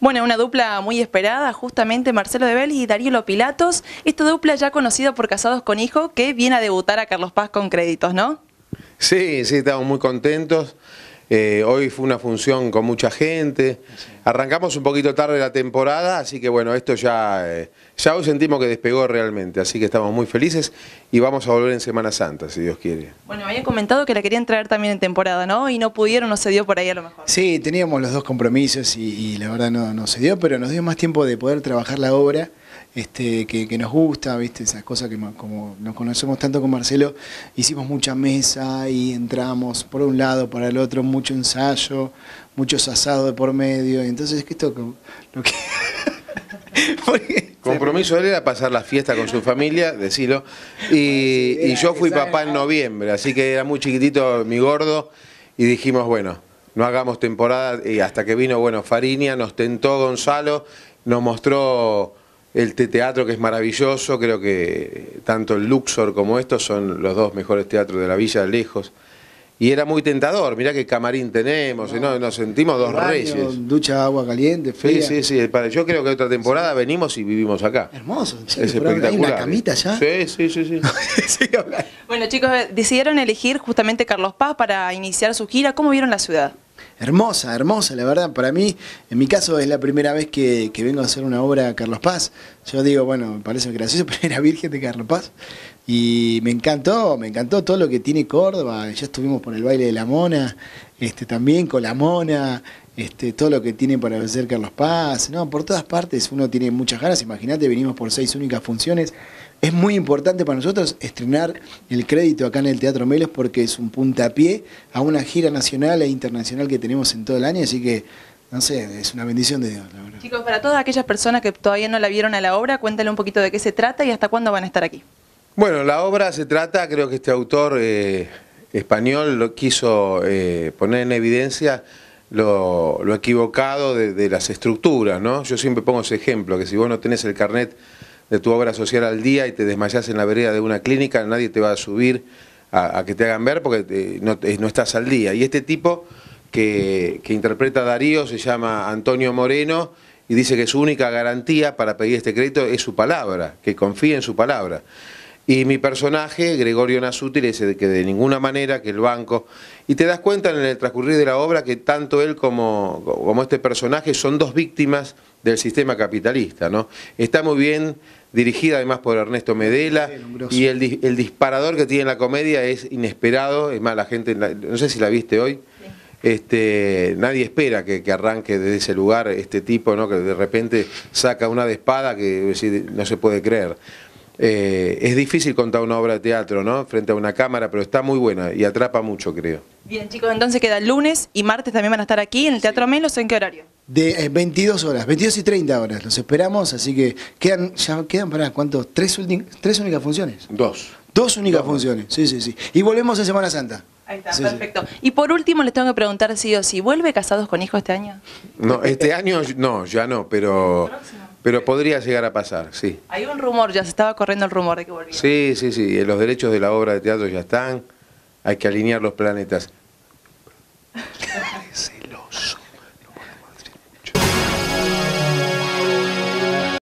Bueno, una dupla muy esperada, justamente Marcelo de Vélez y Darío Lopilatos. Esta dupla ya conocida por Casados con Hijo, que viene a debutar a Carlos Paz con créditos, ¿no? Sí, sí, estamos muy contentos. Eh, hoy fue una función con mucha gente. Arrancamos un poquito tarde la temporada, así que bueno, esto ya, eh, ya hoy sentimos que despegó realmente, así que estamos muy felices y vamos a volver en Semana Santa, si Dios quiere. Bueno, habían comentado que la querían traer también en temporada, ¿no? Y no pudieron, no se dio por ahí a lo mejor. Sí, teníamos los dos compromisos y, la verdad no, no se dio, pero nos dio más tiempo de poder trabajar la obra. Este, que, nos gusta, ¿viste? Esas cosas que como nos conocemos tanto con Marcelo, hicimos mucha mesa y entramos por un lado, para el otro, mucho ensayo, muchos asados de por medio. Y entonces, que esto lo que. Compromiso de él era pasar la fiesta con su familia, decirlo. Y, yo fui papá en noviembre, así que era muy chiquitito mi gordo. Y dijimos, bueno, no hagamos temporada. Y hasta que vino, bueno, Farinia, nos tentó Gonzalo, nos mostró el teatro que es maravilloso, creo que tanto el Luxor como estos son los dos mejores teatros de la villa, lejos. Y era muy tentador, mirá qué camarín tenemos, ¿no? nos sentimos dos reyes. Ducha, agua caliente, fea. Sí, sí, sí, yo creo que otra temporada venimos y vivimos acá. Hermoso, espectacular. Hay una camita ya. sí. sí. sí bueno chicos, decidieron elegir justamente Carlos Paz para iniciar su gira, ¿cómo vieron la ciudad? hermosa, hermosa, la verdad. Para mí, en mi caso, es la primera vez que, vengo a hacer una obra a Carlos Paz. Yo digo, bueno, me parece gracioso, pero era Virgen de Carlos Paz. Y me encantó, me encantó todo lo que tiene Córdoba. Ya estuvimos por el baile de la mona, este, también con la mona, este, todo lo que tiene para hacer Carlos Paz, no, por todas partes uno tiene muchas ganas, imagínate, venimos por seis únicas funciones, es muy importante para nosotros estrenar el crédito acá en el Teatro Melos porque es un puntapié a una gira nacional e internacional que tenemos en todo el año, así que no sé, es una bendición de Dios, Chicos, para todas aquellas personas que todavía no la vieron a la obra, cuéntale un poquito de qué se trata y hasta cuándo van a estar aquí. Bueno, la obra se trata, creo que este autor eh, español lo quiso eh, poner en evidencia lo, equivocado de, las estructuras, ¿no? Yo siempre pongo ese ejemplo, que si vos no tenés el carnet de tu obra social al día y te desmayás en la vereda de una clínica, nadie te va a subir a, que te hagan ver porque eh, no, estás al día. Y este tipo que, que interpreta Darío se llama Antonio Moreno y dice que su única garantía para pedir este crédito es su palabra, que confíe en su palabra. Y mi personaje, Gregorio Nasuti, es dice que de ninguna manera que el banco... Y te das cuenta en el transcurrir de la obra que tanto él como, como este personaje son dos víctimas del sistema capitalista. ¿no? Está muy bien dirigida además por Ernesto Medela y el, disparador que tiene la comedia es inesperado. Es más, la gente, no sé si la viste hoy, este, nadie espera que, que, arranque desde ese lugar este tipo, ¿no? que de repente saca una de espada que no se puede creer. Eh, es difícil contar una obra de teatro, ¿no? Frente a una cámara, pero está muy buena y atrapa mucho, creo. Bien, chicos, entonces queda lunes y martes también van a estar aquí en el Teatro Melos. ¿En qué horario? De 22 eh, horas, 22 y 30 horas, los esperamos, así que quedan, ya quedan para cuántos, tres, únicas funciones. Dos. Dos únicas funciones, sí, sí, sí. Y volvemos a Semana Santa. Ahí está, perfecto. Y por último les tengo que preguntar si, o sí, ¿vuelve Casados con Hijos este año? No, este año no, ya no, pero... Pero podría llegar a pasar, sí. Hay un rumor, ya se estaba corriendo el rumor de que volvía. Sí, sí, sí, los derechos de la obra de teatro ya están, hay que alinear los planetas.